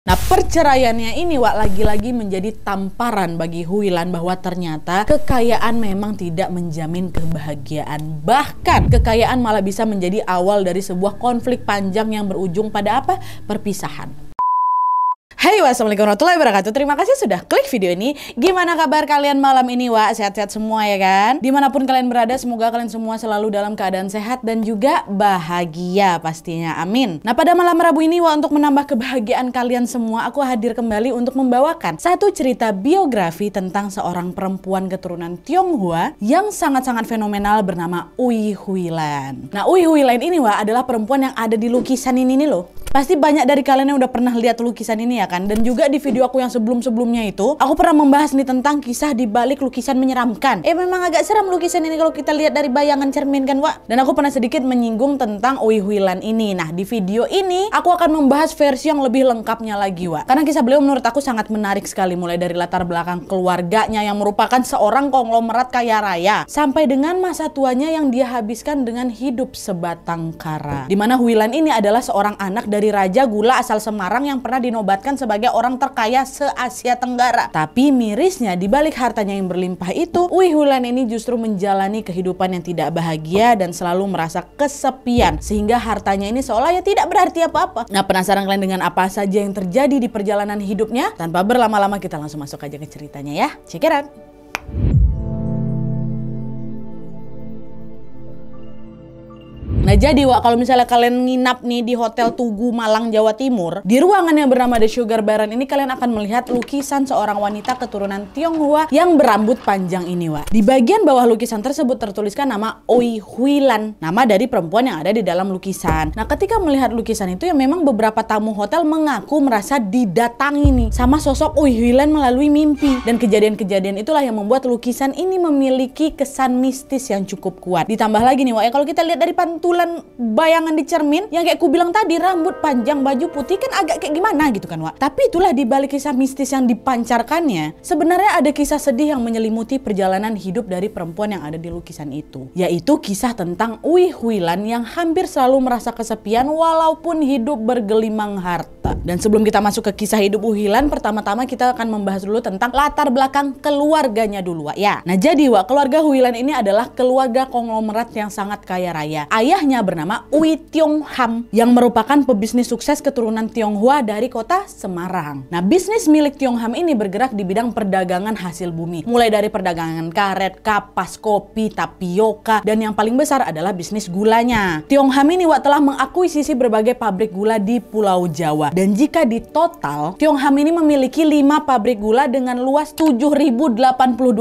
Nah perceraiannya ini Wak lagi-lagi menjadi tamparan bagi Huilan bahwa ternyata kekayaan memang tidak menjamin kebahagiaan. Bahkan kekayaan malah bisa menjadi awal dari sebuah konflik panjang yang berujung pada apa? Perpisahan. Hai wassalamualaikum warahmatullahi wabarakatuh Terima kasih sudah klik video ini Gimana kabar kalian malam ini wa Sehat-sehat semua ya kan Dimanapun kalian berada semoga kalian semua selalu dalam keadaan sehat Dan juga bahagia pastinya amin Nah pada malam Rabu ini wa untuk menambah kebahagiaan kalian semua Aku hadir kembali untuk membawakan Satu cerita biografi tentang seorang perempuan keturunan Tionghoa Yang sangat-sangat fenomenal bernama Ui Huilan Nah Ui Huilan ini wa adalah perempuan yang ada di lukisan ini nih loh Pasti banyak dari kalian yang udah pernah lihat lukisan ini ya kan? Dan juga di video aku yang sebelum-sebelumnya itu, aku pernah membahas nih tentang kisah di balik lukisan menyeramkan. Eh memang agak seram lukisan ini kalau kita lihat dari bayangan cermin kan, Wak? Dan aku pernah sedikit menyinggung tentang Uihuilan ini. Nah, di video ini aku akan membahas versi yang lebih lengkapnya lagi, Wak. Karena kisah beliau menurut aku sangat menarik sekali mulai dari latar belakang keluarganya yang merupakan seorang konglomerat kaya raya sampai dengan masa tuanya yang dia habiskan dengan hidup sebatang kara. Dimana Huilan ini adalah seorang anak dari dari raja gula asal Semarang yang pernah dinobatkan sebagai orang terkaya se-Asia Tenggara. Tapi mirisnya dibalik hartanya yang berlimpah itu, Ui Hulan ini justru menjalani kehidupan yang tidak bahagia dan selalu merasa kesepian sehingga hartanya ini seolah ya tidak berarti apa-apa. Nah, penasaran kalian dengan apa saja yang terjadi di perjalanan hidupnya? Tanpa berlama-lama kita langsung masuk aja ke ceritanya ya. Check it out. Nah jadi Wak, kalau misalnya kalian nginap nih di Hotel Tugu Malang, Jawa Timur, di ruangan yang bernama The Sugar Baron ini kalian akan melihat lukisan seorang wanita keturunan Tionghoa yang berambut panjang ini Wak. Di bagian bawah lukisan tersebut tertuliskan nama Oi Huilan, nama dari perempuan yang ada di dalam lukisan. Nah ketika melihat lukisan itu ya memang beberapa tamu hotel mengaku merasa didatangi nih sama sosok Oi Huilan melalui mimpi. Dan kejadian-kejadian itulah yang membuat lukisan ini memiliki kesan mistis yang cukup kuat. Ditambah lagi nih Wak, ya kalau kita lihat dari pantai pantulan bayangan di cermin yang kayak ku bilang tadi rambut panjang baju putih kan agak kayak gimana gitu kan Wak. Tapi itulah di balik kisah mistis yang dipancarkannya sebenarnya ada kisah sedih yang menyelimuti perjalanan hidup dari perempuan yang ada di lukisan itu. Yaitu kisah tentang Ui Huilan yang hampir selalu merasa kesepian walaupun hidup bergelimang harta. Dan sebelum kita masuk ke kisah hidup Ui Huilan pertama-tama kita akan membahas dulu tentang latar belakang keluarganya dulu Wak. Ya. Nah jadi Wak keluarga Huilan ini adalah keluarga konglomerat yang sangat kaya raya. Ayah Ayahnya bernama Ui Tiong Ham yang merupakan pebisnis sukses keturunan Tionghoa dari kota Semarang. Nah, bisnis milik Tiong Ham ini bergerak di bidang perdagangan hasil bumi, mulai dari perdagangan karet, kapas, kopi, tapioka, dan yang paling besar adalah bisnis gulanya. Tiong Ham ini Wak telah mengakuisisi berbagai pabrik gula di Pulau Jawa. Dan jika di total, Tiong Ham ini memiliki 5 pabrik gula dengan luas 7082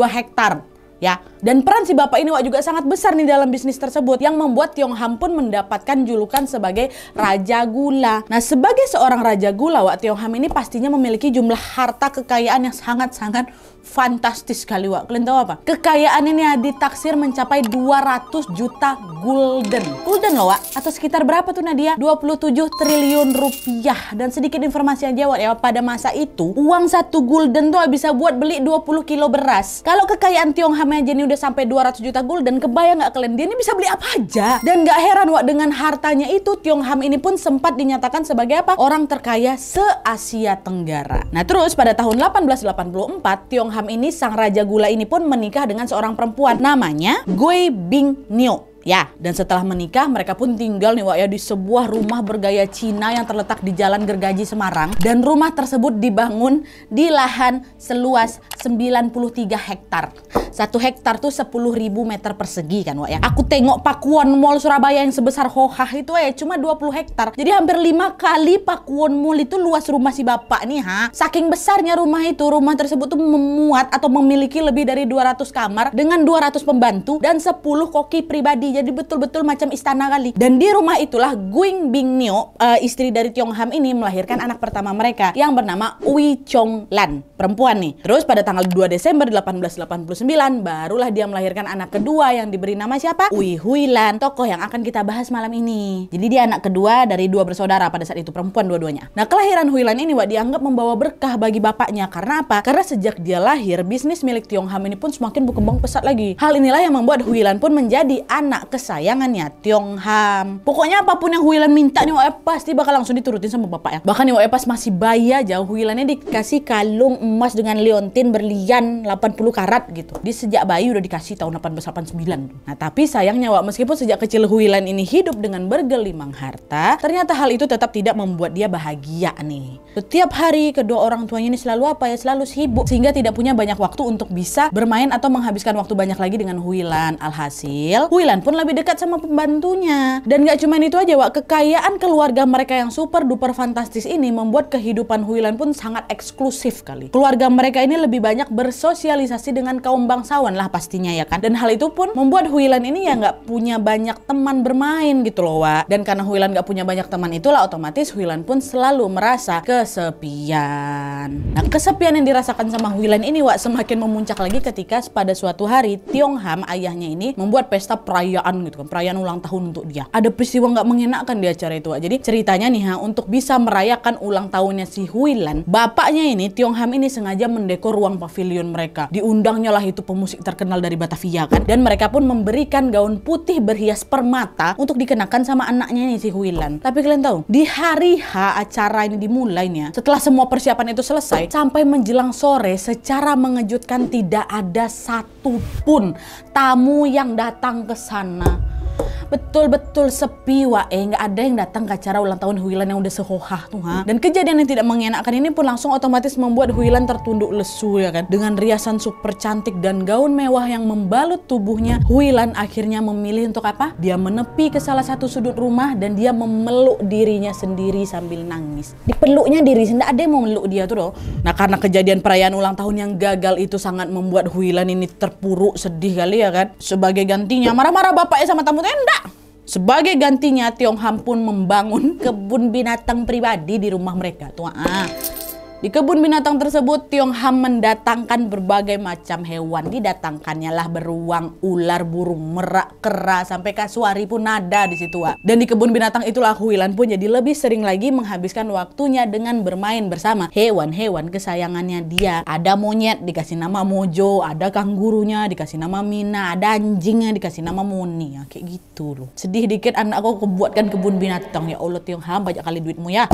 hektar ya. Dan peran si bapak ini Wak juga sangat besar nih dalam bisnis tersebut yang membuat Tiong Ham pun mendapatkan julukan sebagai Raja Gula. Nah, sebagai seorang Raja Gula, Wak Tiong Ham ini pastinya memiliki jumlah harta kekayaan yang sangat-sangat fantastis sekali Wak. Kalian tahu apa? Kekayaan ini ditaksir mencapai 200 juta gulden. Gulden loh Wak. Atau sekitar berapa tuh Nadia? 27 triliun rupiah. Dan sedikit informasi aja Wak ya. Pada masa itu, uang satu gulden tuh bisa buat beli 20 kilo beras. Kalau kekayaan Tionghoa aja ini udah sampai 200 juta gulden, kebayang nggak kalian? Dia ini bisa beli apa aja. Dan nggak heran Wak dengan hartanya itu, tiong ham ini pun sempat dinyatakan sebagai apa? Orang terkaya se-Asia Tenggara. Nah terus pada tahun 1884, tiong Yongham ini sang raja gula ini pun menikah dengan seorang perempuan namanya Gui Bing Nio. Ya, dan setelah menikah mereka pun tinggal nih Wak ya di sebuah rumah bergaya Cina yang terletak di Jalan Gergaji Semarang dan rumah tersebut dibangun di lahan seluas 93 hektar. Satu hektar tuh ribu meter persegi kan Wak ya. Aku tengok Pakuan Mall Surabaya yang sebesar Hohah itu ya cuma 20 hektar. Jadi hampir lima kali Pakuan Mall itu luas rumah si bapak nih ha. Saking besarnya rumah itu, rumah tersebut tuh memuat atau memiliki lebih dari 200 kamar dengan 200 pembantu dan 10 koki pribadi jadi betul-betul macam istana kali. Dan di rumah itulah Guing Nio, uh, eh, istri dari Tiong Ham ini melahirkan anak pertama mereka yang bernama Ui Chong Lan, perempuan nih. Terus pada tanggal 2 Desember 1889 barulah dia melahirkan anak kedua yang diberi nama siapa? Ui Hui Lan, tokoh yang akan kita bahas malam ini. Jadi dia anak kedua dari dua bersaudara pada saat itu perempuan dua-duanya. Nah, kelahiran Hui Lan ini Wak dianggap membawa berkah bagi bapaknya karena apa? Karena sejak dia lahir bisnis milik Tiong Ham ini pun semakin berkembang pesat lagi. Hal inilah yang membuat Hui Lan pun menjadi anak anak kesayangannya Tiong Ham. Pokoknya apapun yang Huilan minta nih pas, pasti bakal langsung diturutin sama bapak ya. Bahkan nih wae pas masih bayi aja Huilannya dikasih kalung emas dengan liontin berlian 80 karat gitu. Dia sejak bayi udah dikasih tahun 1889. Nah tapi sayangnya wae meskipun sejak kecil Huilan ini hidup dengan bergelimang harta, ternyata hal itu tetap tidak membuat dia bahagia nih. Setiap hari kedua orang tuanya ini selalu apa ya selalu sibuk sehingga tidak punya banyak waktu untuk bisa bermain atau menghabiskan waktu banyak lagi dengan Huilan. Alhasil Huilan pun lebih dekat sama pembantunya. Dan gak cuma itu aja, Wak. Kekayaan keluarga mereka yang super duper fantastis ini membuat kehidupan Huilan pun sangat eksklusif kali. Keluarga mereka ini lebih banyak bersosialisasi dengan kaum bangsawan lah pastinya ya kan. Dan hal itu pun membuat Huilan ini ya gak punya banyak teman bermain gitu loh, Wak. Dan karena Huilan gak punya banyak teman itulah otomatis Huilan pun selalu merasa kesepian. Nah, kesepian yang dirasakan sama Huilan ini, Wak, semakin memuncak lagi ketika pada suatu hari Tiong Ham ayahnya ini membuat pesta perayaan perayaan gitu kan perayaan ulang tahun untuk dia ada peristiwa nggak mengenakan di acara itu jadi ceritanya nih ha untuk bisa merayakan ulang tahunnya si Huilan bapaknya ini Tiong Ham ini sengaja mendekor ruang pavilion mereka diundangnya lah itu pemusik terkenal dari Batavia kan dan mereka pun memberikan gaun putih berhias permata untuk dikenakan sama anaknya nih si Huilan tapi kalian tahu di hari H acara ini dimulai nih ya, setelah semua persiapan itu selesai sampai menjelang sore secara mengejutkan tidak ada satupun tamu yang datang ke sana 那。betul-betul sepi wa eh nggak ada yang datang ke acara ulang tahun Huilan yang udah sehohah tuh ha. Dan kejadian yang tidak mengenakan ini pun langsung otomatis membuat Huilan tertunduk lesu ya kan. Dengan riasan super cantik dan gaun mewah yang membalut tubuhnya, Huilan akhirnya memilih untuk apa? Dia menepi ke salah satu sudut rumah dan dia memeluk dirinya sendiri sambil nangis. Dipeluknya diri sendiri, ada yang mau meluk dia tuh loh. Nah karena kejadian perayaan ulang tahun yang gagal itu sangat membuat Huilan ini terpuruk sedih kali ya kan. Sebagai gantinya marah-marah bapaknya sama tamu tenda eh, sebagai gantinya, Tiong Ham pun membangun kebun binatang pribadi di rumah mereka. Tuan, ah. Di kebun binatang tersebut, Tiong Ham mendatangkan berbagai macam hewan. Didatangkannya lah beruang, ular, burung, merak, kera, sampai kasuari pun ada di situ. Wak. Dan di kebun binatang itulah Huilan pun jadi lebih sering lagi menghabiskan waktunya dengan bermain bersama hewan-hewan kesayangannya dia. Ada monyet dikasih nama Mojo, ada kanggurunya dikasih nama Mina, ada anjingnya dikasih nama Moni. Ya, kayak gitu loh. Sedih dikit anakku kebuatkan kebun binatang. Ya Allah Tiong Ham, banyak kali duitmu ya.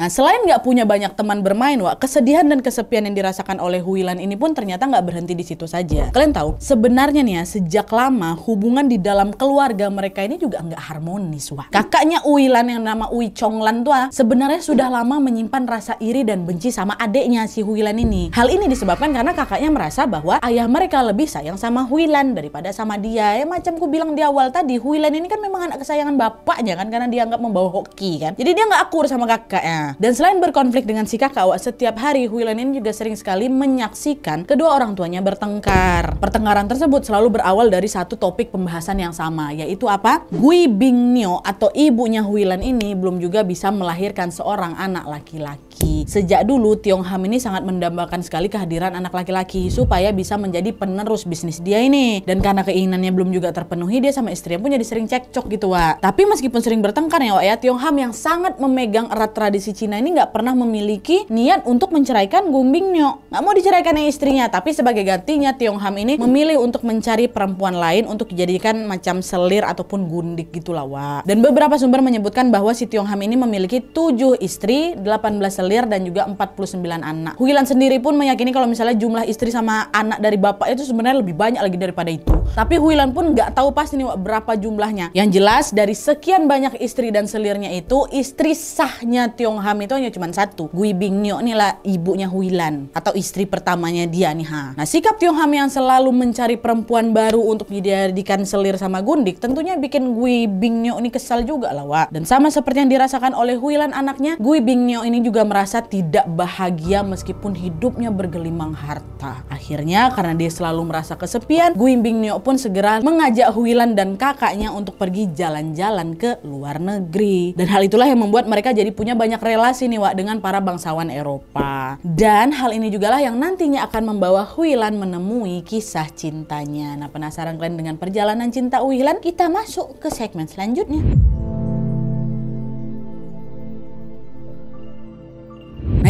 Nah, selain nggak punya banyak teman bermain, Wak, kesedihan dan kesepian yang dirasakan oleh Huilan ini pun ternyata nggak berhenti di situ saja. Kalian tahu, sebenarnya nih ya, sejak lama hubungan di dalam keluarga mereka ini juga nggak harmonis, Wak. Kakaknya Huilan yang nama Ui Chonglan tua ah, sebenarnya sudah lama menyimpan rasa iri dan benci sama adeknya si Huilan ini. Hal ini disebabkan karena kakaknya merasa bahwa ayah mereka lebih sayang sama Huilan daripada sama dia. Ya, macam ku bilang di awal tadi, Huilan ini kan memang anak kesayangan bapaknya kan, karena dianggap membawa hoki kan. Jadi dia nggak akur sama kakaknya dan selain berkonflik dengan si kakak, setiap hari Huilenin juga sering sekali menyaksikan kedua orang tuanya bertengkar. Pertengkaran tersebut selalu berawal dari satu topik pembahasan yang sama, yaitu apa? Gui Bingnyo atau ibunya Huilen ini belum juga bisa melahirkan seorang anak laki-laki laki-laki. Sejak dulu Tiong Ham ini sangat mendambakan sekali kehadiran anak laki-laki supaya bisa menjadi penerus bisnis dia ini. Dan karena keinginannya belum juga terpenuhi, dia sama istrinya pun jadi sering cekcok gitu, Wak. Tapi meskipun sering bertengkar ya, Wak ya, Tiong Ham yang sangat memegang erat tradisi Cina ini nggak pernah memiliki niat untuk menceraikan Gumbing Nyo. Nggak mau diceraikan ya istrinya, tapi sebagai gantinya Tiong Ham ini memilih untuk mencari perempuan lain untuk dijadikan macam selir ataupun gundik gitu lah, Wak. Dan beberapa sumber menyebutkan bahwa si Tiong Ham ini memiliki tujuh istri, 18 selir, selir dan juga 49 anak. Huilan sendiri pun meyakini kalau misalnya jumlah istri sama anak dari bapak itu sebenarnya lebih banyak lagi daripada itu. Tapi Huilan pun nggak tahu pasti nih berapa jumlahnya. Yang jelas dari sekian banyak istri dan selirnya itu, istri sahnya Tiong Ham itu hanya cuma satu. Gui Bingnyo nih lah ibunya Huilan atau istri pertamanya dia nih ha. Nah sikap Tiong Ham yang selalu mencari perempuan baru untuk dijadikan selir sama Gundik tentunya bikin Gui Bingnyo ini kesal juga lah Wak. Dan sama seperti yang dirasakan oleh Huilan anaknya, Gui Bingnyo ini juga merasa tidak bahagia meskipun hidupnya bergelimang harta. Akhirnya karena dia selalu merasa kesepian, Guimbing Nio pun segera mengajak Huilan dan kakaknya untuk pergi jalan-jalan ke luar negeri. Dan hal itulah yang membuat mereka jadi punya banyak relasi nih Wak dengan para bangsawan Eropa. Dan hal ini jugalah yang nantinya akan membawa Huilan menemui kisah cintanya. Nah penasaran kalian dengan perjalanan cinta Huilan? Kita masuk ke segmen selanjutnya.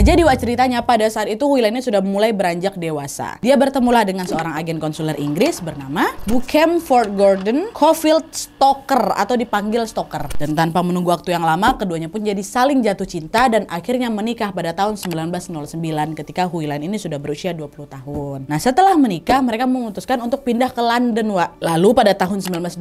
Nah jadi wah ceritanya pada saat itu ini sudah mulai beranjak dewasa. Dia bertemulah dengan seorang agen konsuler Inggris bernama Bukem Ford Gordon Caulfield Stoker atau dipanggil Stoker. Dan tanpa menunggu waktu yang lama, keduanya pun jadi saling jatuh cinta dan akhirnya menikah pada tahun 1909 ketika Huilan ini sudah berusia 20 tahun. Nah setelah menikah, mereka memutuskan untuk pindah ke London, Wak. Lalu pada tahun 1912,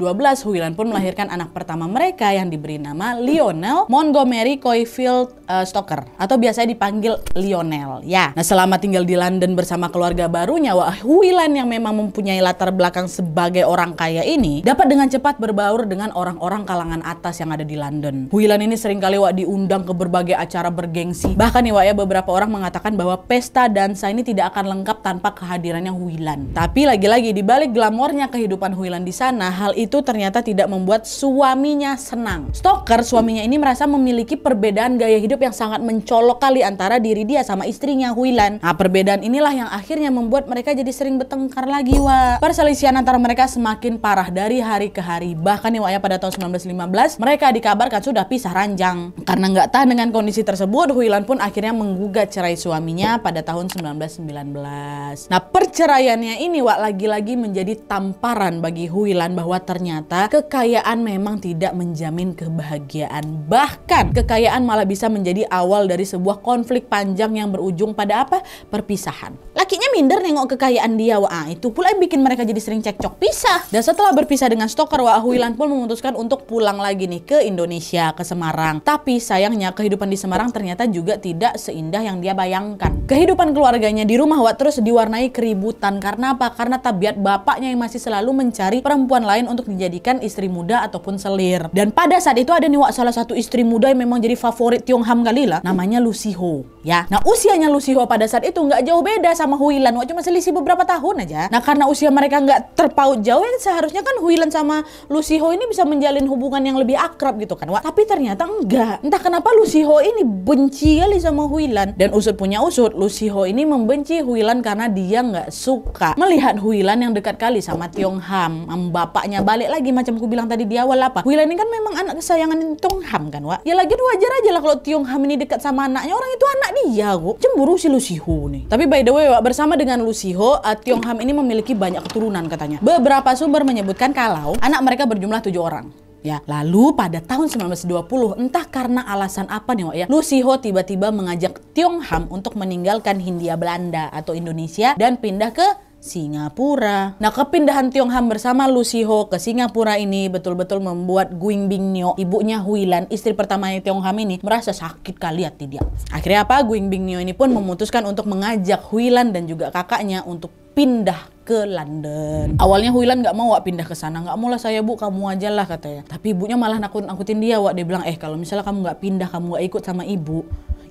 Huilan pun melahirkan anak pertama mereka yang diberi nama Lionel Montgomery Coyfield uh, eh, Stoker atau biasanya dipanggil Lionel ya. Nah selama tinggal di London bersama keluarga barunya, Wah Huilan yang memang mempunyai latar belakang sebagai orang kaya ini dapat dengan cepat berbaur dengan orang-orang kalangan atas yang ada di London. Huilan ini seringkali Wak diundang ke berbagai acara bergengsi. Bahkan nih Wak ya beberapa orang mengatakan bahwa pesta dansa ini tidak akan lengkap tanpa kehadirannya Huilan. Tapi lagi-lagi di balik glamornya kehidupan Huilan di sana, hal itu ternyata tidak membuat suaminya senang. Stoker suaminya ini merasa memiliki perbedaan gaya hidup yang sangat mencolok kali antara diri dia sama istrinya Huilan. Nah perbedaan inilah yang akhirnya membuat mereka jadi sering bertengkar lagi wa. Perselisihan antara mereka semakin parah dari hari ke hari. Bahkan nih wa ya pada tahun 1915 mereka dikabarkan sudah pisah ranjang. Karena nggak tahan dengan kondisi tersebut Huilan pun akhirnya menggugat cerai suaminya pada tahun 1919. Nah perceraiannya ini Wak lagi-lagi menjadi tamparan bagi Huilan bahwa ternyata kekayaan memang tidak menjamin kebahagiaan. Bahkan kekayaan malah bisa menjadi awal dari sebuah konflik panjang yang berujung pada apa? Perpisahan. Lakinya minder nengok kekayaan dia, wah itu pula yang bikin mereka jadi sering cekcok pisah. Dan setelah berpisah dengan stoker wah Huilan pun memutuskan untuk pulang lagi nih ke Indonesia, ke Semarang. Tapi sayangnya kehidupan di Semarang ternyata juga tidak seindah yang dia bayangkan. Kehidupan keluarganya di rumah Wah terus diwarnai keributan. Karena apa? Karena tabiat bapaknya yang masih selalu mencari perempuan lain untuk dijadikan istri muda ataupun selir. Dan pada saat itu ada nih Wak salah satu istri muda yang memang jadi favorit Tiong Ham galila namanya lucy ho ya. Nah usianya Lucio pada saat itu nggak jauh beda sama Huilan, Wah, cuma selisih beberapa tahun aja. Nah karena usia mereka nggak terpaut jauh, ya seharusnya kan Huilan sama Lucio ini bisa menjalin hubungan yang lebih akrab gitu kan, wah. Tapi ternyata enggak. Entah kenapa Lucio ini benci kali sama Huilan dan usut punya usut, Lucio ini membenci Huilan karena dia nggak suka melihat Huilan yang dekat kali sama Tiong Ham, bapaknya balik lagi macam aku bilang tadi di awal apa. Huilan ini kan memang anak kesayangan Tiong Ham kan, wah. Ya lagi wajar aja lah kalau Tiong Ham ini dekat sama anaknya, orang itu anak kakak dia kok cemburu si Lusiho nih tapi by the way Wak, bersama dengan Lusiho uh, Tiong Ham ini memiliki banyak keturunan katanya beberapa sumber menyebutkan kalau anak mereka berjumlah tujuh orang ya. Lalu pada tahun 1920 entah karena alasan apa nih Wak ya, Lusiho tiba-tiba mengajak Tiong Ham untuk meninggalkan Hindia Belanda atau Indonesia dan pindah ke Singapura. Nah, kepindahan Tiongham bersama Lusiho ke Singapura ini betul-betul membuat Guing Nio ibunya Huilan, istri pertamanya Tiongham ini merasa sakit kali hati dia. Akhirnya apa? Guing Nio ini pun memutuskan untuk mengajak Huilan dan juga kakaknya untuk pindah ke London. Awalnya Huilan nggak mau Wak pindah ke sana, nggak mau saya bu, kamu aja lah katanya. Tapi ibunya malah nakut-nakutin dia Wak, dia bilang eh kalau misalnya kamu nggak pindah, kamu nggak ikut sama ibu,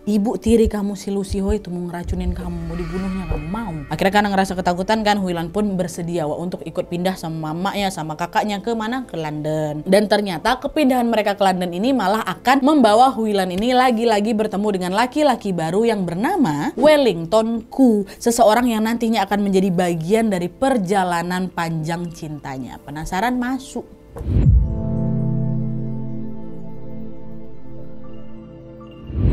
ibu tiri kamu si Lusiho itu mau ngeracunin kamu, mau dibunuhnya kamu mau. Akhirnya karena ngerasa ketakutan kan Huilan pun bersedia wa untuk ikut pindah sama mamanya sama kakaknya ke mana? Ke London. Dan ternyata kepindahan mereka ke London ini malah akan membawa Huilan ini lagi-lagi bertemu dengan laki-laki baru yang bernama Wellington Ku, seseorang yang nantinya akan menjadi bagian dari perjalanan panjang cintanya. Penasaran masuk.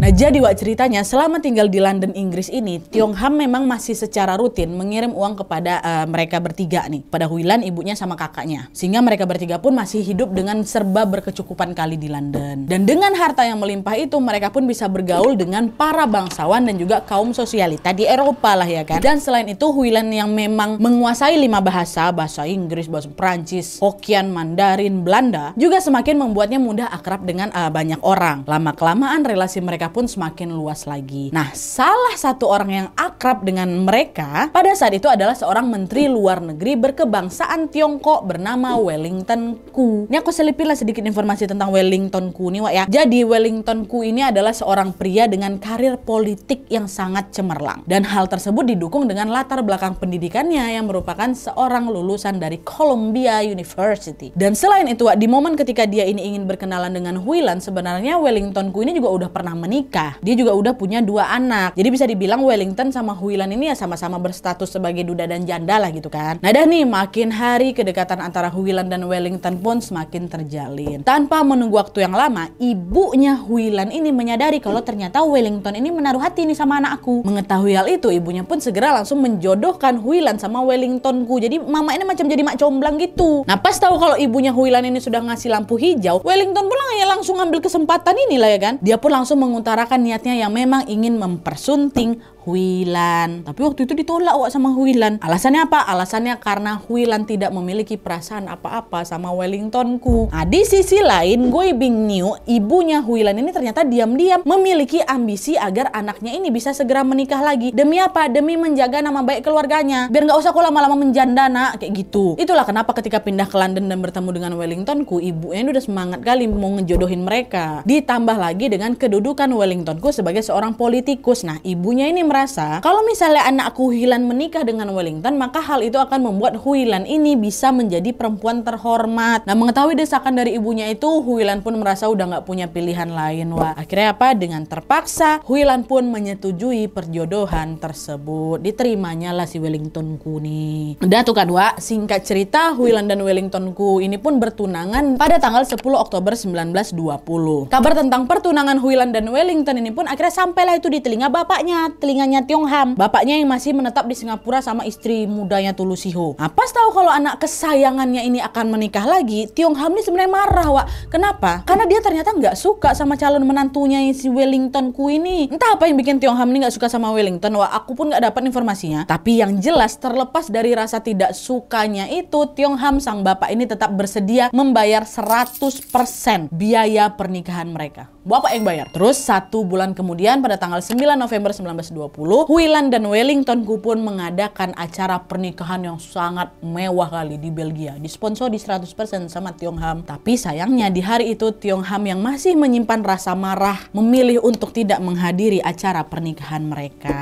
Nah, jadi Wak ceritanya selama tinggal di London Inggris ini, Tiong Ham memang masih secara rutin mengirim uang kepada uh, mereka bertiga nih, pada Huilan, ibunya sama kakaknya. Sehingga mereka bertiga pun masih hidup dengan serba berkecukupan kali di London. Dan dengan harta yang melimpah itu, mereka pun bisa bergaul dengan para bangsawan dan juga kaum sosialita di Eropa lah ya kan. Dan selain itu, Huilan yang memang menguasai lima bahasa, bahasa Inggris, bahasa Perancis, Hokian, Mandarin, Belanda, juga semakin membuatnya mudah akrab dengan uh, banyak orang. Lama-kelamaan relasi mereka pun semakin luas lagi. Nah, salah satu orang yang akrab dengan mereka pada saat itu adalah seorang menteri luar negeri berkebangsaan Tiongkok bernama Wellington Ku. Ini aku selipin lah sedikit informasi tentang Wellington Ku nih, Wak ya. Jadi Wellington Ku ini adalah seorang pria dengan karir politik yang sangat cemerlang. Dan hal tersebut didukung dengan latar belakang pendidikannya yang merupakan seorang lulusan dari Columbia University. Dan selain itu, Wak, di momen ketika dia ini ingin berkenalan dengan Huilan, sebenarnya Wellington Ku ini juga udah pernah menikah menikah. Dia juga udah punya dua anak. Jadi bisa dibilang Wellington sama Huilan ini ya sama-sama berstatus sebagai duda dan janda lah gitu kan. Nah dah nih makin hari kedekatan antara Huilan dan Wellington pun semakin terjalin. Tanpa menunggu waktu yang lama, ibunya Huilan ini menyadari kalau ternyata Wellington ini menaruh hati nih sama anakku. Mengetahui hal itu, ibunya pun segera langsung menjodohkan Huilan sama Wellingtonku. Jadi mama ini macam jadi mak comblang gitu. Nah pas tahu kalau ibunya Huilan ini sudah ngasih lampu hijau, Wellington pun ya langsung ngambil kesempatan ini lah ya kan. Dia pun langsung mengutuk mengutarakan niatnya yang memang ingin mempersunting Huilan. Tapi waktu itu ditolak Wak sama Huilan. Alasannya apa? Alasannya karena Huilan tidak memiliki perasaan apa-apa sama Wellingtonku. Nah, di sisi lain, Goi Bingniu, ibunya Huilan ini ternyata diam-diam memiliki ambisi agar anaknya ini bisa segera menikah lagi. Demi apa? Demi menjaga nama baik keluarganya. Biar nggak usah kok lama-lama menjanda nak, kayak gitu. Itulah kenapa ketika pindah ke London dan bertemu dengan Wellingtonku, ibunya ini udah semangat kali mau ngejodohin mereka. Ditambah lagi dengan kedudukan Wellingtonku sebagai seorang politikus. Nah, ibunya ini merasa kalau misalnya anakku Huilan menikah dengan Wellington, maka hal itu akan membuat Huilan ini bisa menjadi perempuan terhormat. Nah, mengetahui desakan dari ibunya itu, Huilan pun merasa udah nggak punya pilihan lain, wah. Akhirnya apa? Dengan terpaksa, Huilan pun menyetujui perjodohan tersebut. Diterimanya lah si Wellington nih. Udah tuh kan, wah. Singkat cerita, Huilan dan Wellington Ku ini pun bertunangan pada tanggal 10 Oktober 1920. Kabar tentang pertunangan Huilan dan Wellington ini pun akhirnya sampailah itu di telinga bapaknya, telinga punyanya Tiong Ham. Bapaknya yang masih menetap di Singapura sama istri mudanya Tulu Siho. Nah, tahu kalau anak kesayangannya ini akan menikah lagi, Tiong Ham ini sebenarnya marah, Wak. Kenapa? Karena dia ternyata nggak suka sama calon menantunya si Wellington Ku ini. Entah apa yang bikin Tiong Ham ini nggak suka sama Wellington, Wak. Aku pun nggak dapat informasinya. Tapi yang jelas terlepas dari rasa tidak sukanya itu, Tiong Ham sang bapak ini tetap bersedia membayar 100% biaya pernikahan mereka. Bapak yang bayar. Terus satu bulan kemudian pada tanggal 9 November 1920, Huilan dan Wellington pun mengadakan acara pernikahan yang sangat mewah kali di Belgia. Disponsori 100% sama Tiong Ham. Tapi sayangnya di hari itu Tiong Ham yang masih menyimpan rasa marah memilih untuk tidak menghadiri acara pernikahan mereka.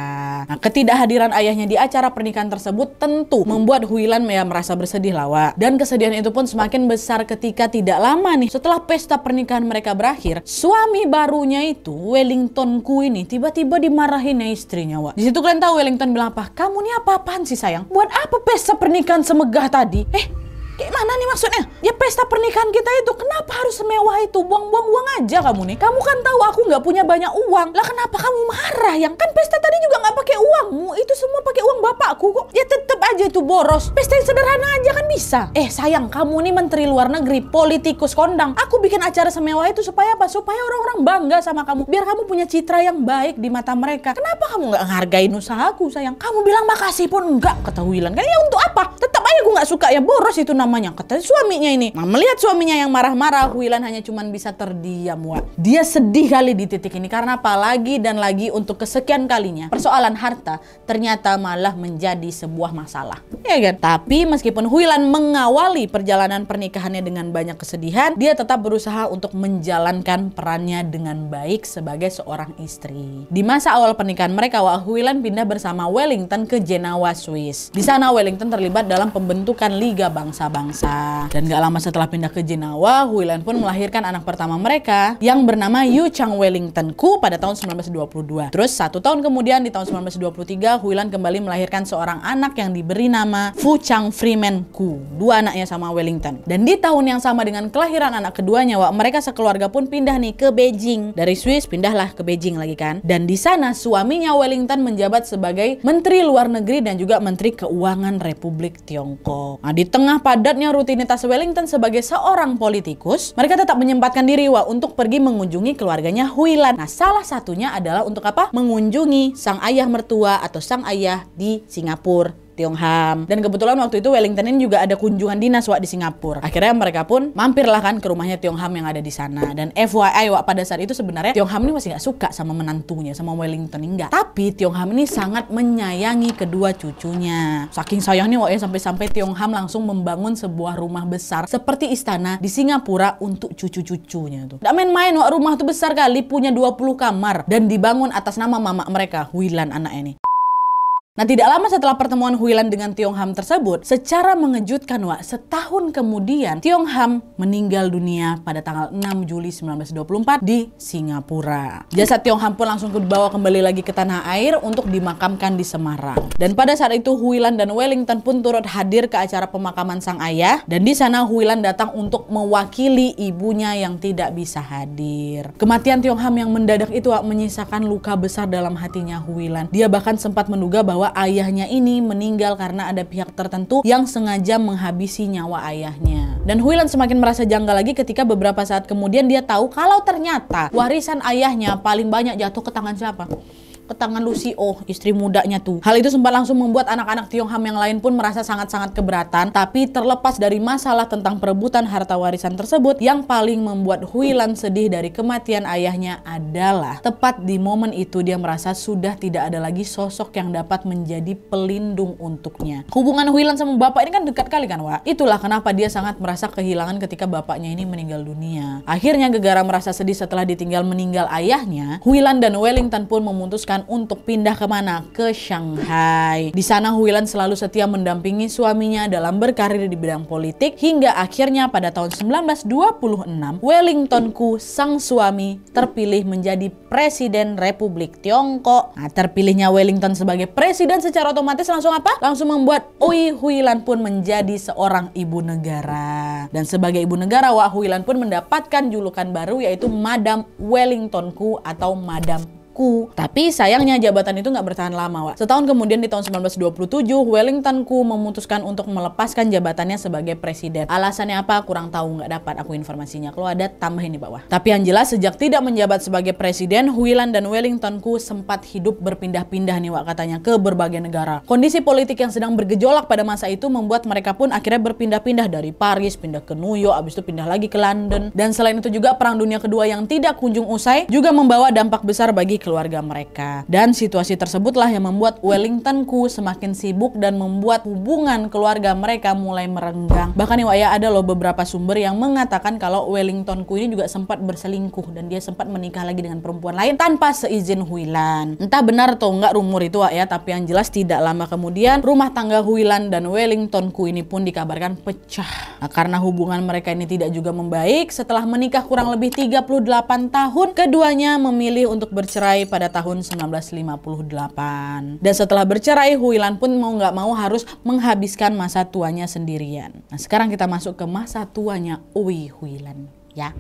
Nah, ketidakhadiran ayahnya di acara pernikahan tersebut tentu membuat ya merasa bersedih lawa. Dan kesedihan itu pun semakin besar ketika tidak lama nih setelah pesta pernikahan mereka berakhir, suami suami barunya itu, Wellington ku ini, tiba-tiba dimarahin istrinya, Wak. Di situ kalian tahu Wellington bilang apa? Kamu ini apa-apaan sih, sayang? Buat apa pesta pernikahan semegah tadi? Eh, Kayak mana nih maksudnya? Ya pesta pernikahan kita itu kenapa harus semewah itu? Buang-buang uang aja kamu nih. Kamu kan tahu aku nggak punya banyak uang. Lah kenapa kamu marah? Yang kan pesta tadi juga nggak pakai uangmu. Itu semua pakai uang bapakku kok. Ya tetep aja itu boros. Pesta yang sederhana aja kan bisa. Eh sayang, kamu nih menteri luar negeri, politikus kondang. Aku bikin acara semewah itu supaya apa? Supaya orang-orang bangga sama kamu. Biar kamu punya citra yang baik di mata mereka. Kenapa kamu nggak ngargain usahaku sayang? Kamu bilang makasih pun enggak ketahuilan. Kan? ya untuk apa? Tetap aja gue nggak suka ya boros itu namanya kata suaminya ini nah melihat suaminya yang marah-marah Huilan hanya cuman bisa terdiam wa dia sedih kali di titik ini karena apa lagi dan lagi untuk kesekian kalinya persoalan harta ternyata malah menjadi sebuah masalah ya kan tapi meskipun Huilan mengawali perjalanan pernikahannya dengan banyak kesedihan dia tetap berusaha untuk menjalankan perannya dengan baik sebagai seorang istri di masa awal pernikahan mereka wa Huilan pindah bersama Wellington ke Jenawa Swiss di sana Wellington terlibat dalam pembentukan Liga Bangsa bangsa. Dan gak lama setelah pindah ke Jinawa, Huilan pun melahirkan anak pertama mereka yang bernama Yu Chang Wellington Ku pada tahun 1922. Terus satu tahun kemudian di tahun 1923, Huilan kembali melahirkan seorang anak yang diberi nama Fu Chang Freeman Ku. Dua anaknya sama Wellington. Dan di tahun yang sama dengan kelahiran anak keduanya, wah mereka sekeluarga pun pindah nih ke Beijing. Dari Swiss pindahlah ke Beijing lagi kan. Dan di sana suaminya Wellington menjabat sebagai Menteri Luar Negeri dan juga Menteri Keuangan Republik Tiongkok. Nah, di tengah pada padatnya rutinitas Wellington sebagai seorang politikus, mereka tetap menyempatkan diri wah untuk pergi mengunjungi keluarganya Huilan. Nah, salah satunya adalah untuk apa? Mengunjungi sang ayah mertua atau sang ayah di Singapura. Tiongham Dan kebetulan waktu itu Wellington juga ada kunjungan dinas Wak di Singapura. Akhirnya mereka pun mampirlah kan ke rumahnya Tiongham yang ada di sana. Dan FYI Wak pada saat itu sebenarnya Tiongham ini masih nggak suka sama menantunya, sama Wellington enggak. Tapi Tiongham ini sangat menyayangi kedua cucunya. Saking sayangnya Wak ya sampai-sampai Tiongham langsung membangun sebuah rumah besar seperti istana di Singapura untuk cucu-cucunya tuh. Nggak main-main Wak rumah tuh besar kali punya 20 kamar dan dibangun atas nama mama mereka Wilan anak ini. Nah tidak lama setelah pertemuan Huilan dengan Tiong Ham tersebut, secara mengejutkan Wak, setahun kemudian Tiong Ham meninggal dunia pada tanggal 6 Juli 1924 di Singapura. Jasad Tiong Ham pun langsung dibawa kembali lagi ke tanah air untuk dimakamkan di Semarang. Dan pada saat itu Huilan dan Wellington pun turut hadir ke acara pemakaman sang ayah dan di sana Huilan datang untuk mewakili ibunya yang tidak bisa hadir. Kematian Tiong Ham yang mendadak itu Wak, menyisakan luka besar dalam hatinya Huilan. Dia bahkan sempat menduga bahwa bahwa ayahnya ini meninggal karena ada pihak tertentu yang sengaja menghabisi nyawa ayahnya. Dan Huilan semakin merasa janggal lagi ketika beberapa saat kemudian dia tahu kalau ternyata warisan ayahnya paling banyak jatuh ke tangan siapa? ke tangan Lucy Oh, istri mudanya tuh. Hal itu sempat langsung membuat anak-anak Tiongham yang lain pun merasa sangat-sangat keberatan, tapi terlepas dari masalah tentang perebutan harta warisan tersebut, yang paling membuat Huilan sedih dari kematian ayahnya adalah tepat di momen itu dia merasa sudah tidak ada lagi sosok yang dapat menjadi pelindung untuknya. Hubungan Huilan sama bapak ini kan dekat kali kan, Wak? Itulah kenapa dia sangat merasa kehilangan ketika bapaknya ini meninggal dunia. Akhirnya gegara merasa sedih setelah ditinggal meninggal ayahnya, Huilan dan Wellington pun memutuskan memutuskan untuk pindah kemana? Ke Shanghai. Di sana Huilan selalu setia mendampingi suaminya dalam berkarir di bidang politik hingga akhirnya pada tahun 1926 Wellington Ku sang suami terpilih menjadi presiden Republik Tiongkok. Nah, terpilihnya Wellington sebagai presiden secara otomatis langsung apa? Langsung membuat Ui Huilan pun menjadi seorang ibu negara. Dan sebagai ibu negara, Wah Huilan pun mendapatkan julukan baru yaitu Madam Wellington Ku atau Madam aku. Tapi sayangnya jabatan itu nggak bertahan lama, Wak. Setahun kemudian di tahun 1927, Wellington Ku memutuskan untuk melepaskan jabatannya sebagai presiden. Alasannya apa? Kurang tahu, nggak dapat aku informasinya. Kalau ada, tambahin di bawah. Tapi yang jelas, sejak tidak menjabat sebagai presiden, Huilan dan Wellington Ku sempat hidup berpindah-pindah nih, Wak, katanya, ke berbagai negara. Kondisi politik yang sedang bergejolak pada masa itu membuat mereka pun akhirnya berpindah-pindah dari Paris, pindah ke New York, abis itu pindah lagi ke London. Dan selain itu juga Perang Dunia Kedua yang tidak kunjung usai juga membawa dampak besar bagi keluarga mereka. Dan situasi tersebutlah yang membuat Wellington Ku semakin sibuk dan membuat hubungan keluarga mereka mulai merenggang. Bahkan nih ya, ya, ada loh beberapa sumber yang mengatakan kalau Wellington Ku ini juga sempat berselingkuh dan dia sempat menikah lagi dengan perempuan lain tanpa seizin Huilan. Entah benar atau enggak rumor itu ya, tapi yang jelas tidak lama kemudian rumah tangga Huilan dan Wellington Ku ini pun dikabarkan pecah. Nah, karena hubungan mereka ini tidak juga membaik, setelah menikah kurang lebih 38 tahun, keduanya memilih untuk bercerai bercerai pada tahun 1958. Dan setelah bercerai, Huilan pun mau nggak mau harus menghabiskan masa tuanya sendirian. Nah, sekarang kita masuk ke masa tuanya Uwi Huilan ya.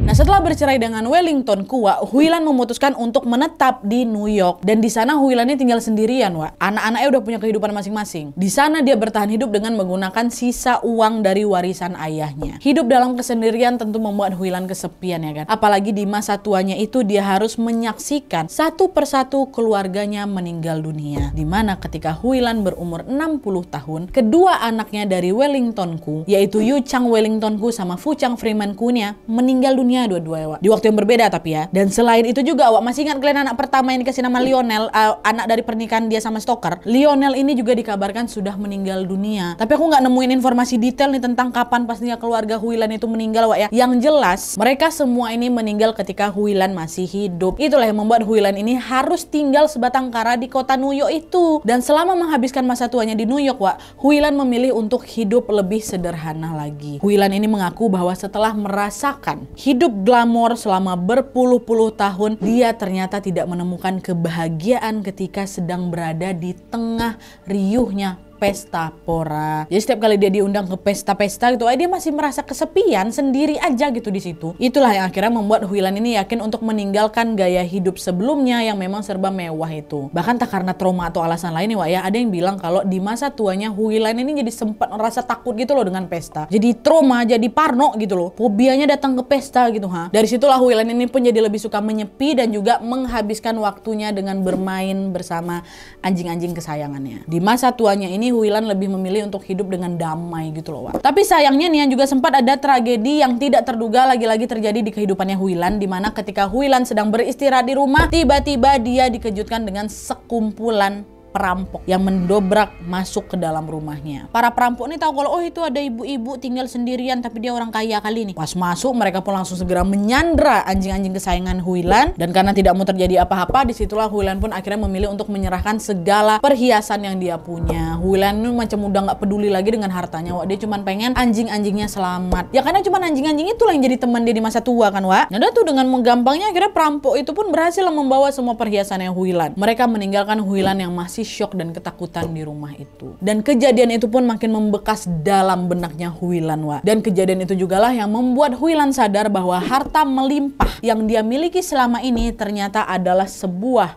Nah setelah bercerai dengan Wellington Kua, Huilan memutuskan untuk menetap di New York dan di sana Huilannya tinggal sendirian, Wak. Anak-anaknya udah punya kehidupan masing-masing. Di sana dia bertahan hidup dengan menggunakan sisa uang dari warisan ayahnya. Hidup dalam kesendirian tentu membuat Huilan kesepian ya kan. Apalagi di masa tuanya itu dia harus menyaksikan satu persatu keluarganya meninggal dunia. Dimana ketika Huilan berumur 60 tahun, kedua anaknya dari Wellington Ku, yaitu Yu Chang Wellington Ku sama Fu Chang Freeman Ku-nya meninggal dunia tahunnya dua-dua Wak. Di waktu yang berbeda tapi ya. Dan selain itu juga Wak, masih ingat kalian anak pertama yang dikasih nama Lionel, uh, anak dari pernikahan dia sama Stoker. Lionel ini juga dikabarkan sudah meninggal dunia. Tapi aku nggak nemuin informasi detail nih tentang kapan pastinya keluarga Huilan itu meninggal Wak ya. Yang jelas, mereka semua ini meninggal ketika Huilan masih hidup. Itulah yang membuat Huilan ini harus tinggal sebatang kara di kota New York itu. Dan selama menghabiskan masa tuanya di New York, Wak, Huilan memilih untuk hidup lebih sederhana lagi. Huilan ini mengaku bahwa setelah merasakan hidup hidup glamor selama berpuluh-puluh tahun, dia ternyata tidak menemukan kebahagiaan ketika sedang berada di tengah riuhnya pesta pora. Jadi setiap kali dia diundang ke pesta-pesta gitu, eh dia masih merasa kesepian sendiri aja gitu di situ. Itulah yang akhirnya membuat Huilan ini yakin untuk meninggalkan gaya hidup sebelumnya yang memang serba mewah itu. Bahkan tak karena trauma atau alasan lain nih Wak ya, ada yang bilang kalau di masa tuanya Huilan ini jadi sempat merasa takut gitu loh dengan pesta. Jadi trauma, jadi parno gitu loh. Fobianya datang ke pesta gitu ha. Dari situlah Huilan ini pun jadi lebih suka menyepi dan juga menghabiskan waktunya dengan bermain bersama anjing-anjing kesayangannya. Di masa tuanya ini Huilan Wilan lebih memilih untuk hidup dengan damai gitu loh, Wak. Tapi sayangnya Nian juga sempat ada tragedi yang tidak terduga lagi-lagi terjadi di kehidupannya Huilan di mana ketika Huilan sedang beristirahat di rumah, tiba-tiba dia dikejutkan dengan sekumpulan perampok yang mendobrak masuk ke dalam rumahnya. Para perampok ini tahu kalau oh itu ada ibu-ibu tinggal sendirian tapi dia orang kaya kali ini. Pas masuk mereka pun langsung segera menyandra anjing-anjing kesayangan Huilan dan karena tidak mau terjadi apa-apa disitulah Huilan pun akhirnya memilih untuk menyerahkan segala perhiasan yang dia punya. Huilan ini macam udah nggak peduli lagi dengan hartanya. Wah dia cuma pengen anjing-anjingnya selamat. Ya karena cuma anjing-anjing itulah yang jadi teman dia di masa tua kan Wak. Nah tuh dengan menggampangnya akhirnya perampok itu pun berhasil membawa semua perhiasannya Huilan. Mereka meninggalkan Huilan yang masih sensasi shock dan ketakutan di rumah itu. Dan kejadian itu pun makin membekas dalam benaknya Huilan Wa. Dan kejadian itu jugalah yang membuat Huilan sadar bahwa harta melimpah yang dia miliki selama ini ternyata adalah sebuah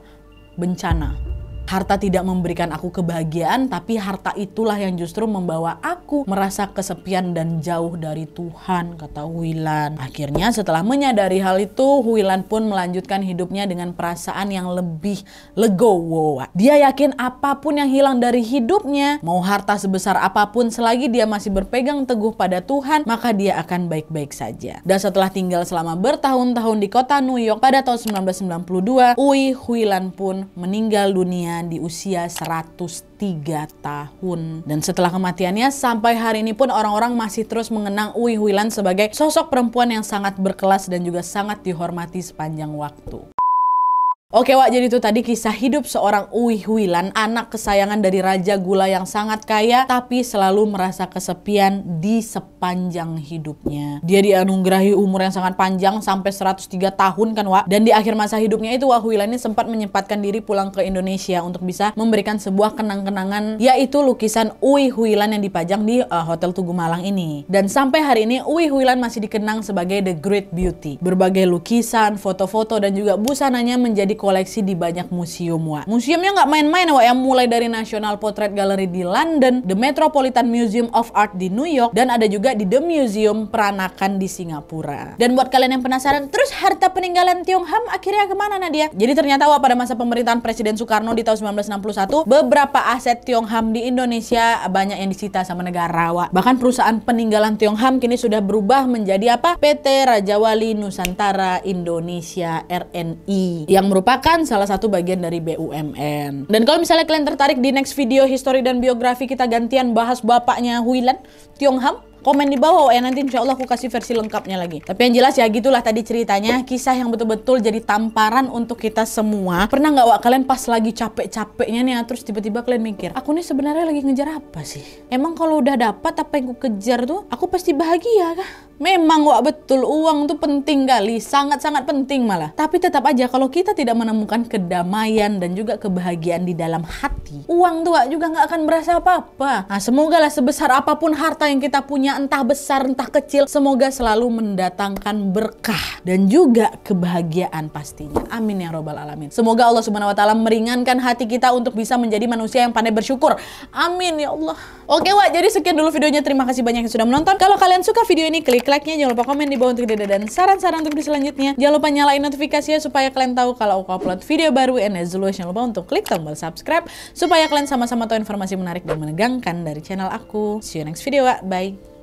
bencana Harta tidak memberikan aku kebahagiaan, tapi harta itulah yang justru membawa aku merasa kesepian dan jauh dari Tuhan, kata Huilan. Akhirnya setelah menyadari hal itu, Huilan pun melanjutkan hidupnya dengan perasaan yang lebih legowo. Dia yakin apapun yang hilang dari hidupnya, mau harta sebesar apapun selagi dia masih berpegang teguh pada Tuhan, maka dia akan baik-baik saja. Dan setelah tinggal selama bertahun-tahun di kota New York pada tahun 1992, Ui Huilan pun meninggal dunia di usia 103 tahun. Dan setelah kematiannya sampai hari ini pun orang-orang masih terus mengenang Uwi Huilan sebagai sosok perempuan yang sangat berkelas dan juga sangat dihormati sepanjang waktu. Oke Wak, jadi itu tadi kisah hidup seorang uih Huilan, anak kesayangan dari Raja Gula yang sangat kaya, tapi selalu merasa kesepian di sepanjang hidupnya. Dia dianugerahi umur yang sangat panjang, sampai 103 tahun kan Wak. Dan di akhir masa hidupnya itu Wak Huilan ini sempat menyempatkan diri pulang ke Indonesia untuk bisa memberikan sebuah kenang-kenangan, yaitu lukisan uih Huilan yang dipajang di uh, Hotel Tugu Malang ini. Dan sampai hari ini uih Huilan masih dikenang sebagai The Great Beauty. Berbagai lukisan, foto-foto, dan juga busananya menjadi koleksi di banyak museum wa. Museumnya nggak main-main wa yang mulai dari National Portrait Gallery di London, The Metropolitan Museum of Art di New York, dan ada juga di The Museum Peranakan di Singapura. Dan buat kalian yang penasaran, terus harta peninggalan Tiong Ham akhirnya kemana Nadia? Jadi ternyata wa pada masa pemerintahan Presiden Soekarno di tahun 1961, beberapa aset Tiong Ham di Indonesia banyak yang disita sama negara wa. Bahkan perusahaan peninggalan Tiong Ham kini sudah berubah menjadi apa? PT Raja Wali Nusantara Indonesia RNI yang merupakan merupakan salah satu bagian dari BUMN. Dan kalau misalnya kalian tertarik di next video history dan biografi kita gantian bahas bapaknya Huilan, Tiong Ham, komen di bawah ya nanti insya Allah aku kasih versi lengkapnya lagi tapi yang jelas ya gitulah tadi ceritanya kisah yang betul-betul jadi tamparan untuk kita semua pernah nggak wak kalian pas lagi capek-capeknya nih ya, terus tiba-tiba kalian mikir aku nih sebenarnya lagi ngejar apa sih emang kalau udah dapat apa yang ku kejar tuh aku pasti bahagia kah memang wak betul uang tuh penting kali sangat-sangat penting malah tapi tetap aja kalau kita tidak menemukan kedamaian dan juga kebahagiaan di dalam hati uang tuh wak juga nggak akan berasa apa-apa nah semoga lah sebesar apapun harta yang kita punya entah besar entah kecil semoga selalu mendatangkan berkah dan juga kebahagiaan pastinya. Amin ya robbal alamin. Semoga Allah Subhanahu wa taala meringankan hati kita untuk bisa menjadi manusia yang pandai bersyukur. Amin ya Allah. Oke, Wak, jadi sekian dulu videonya. Terima kasih banyak yang sudah menonton. Kalau kalian suka video ini, klik like-nya, jangan lupa komen di bawah untuk ide dan saran-saran untuk di selanjutnya. Jangan lupa nyalain notifikasinya supaya kalian tahu kalau aku upload video baru. And as always, jangan lupa untuk klik tombol subscribe supaya kalian sama-sama tahu informasi menarik dan menegangkan dari channel aku. See you next video, Wak. Bye.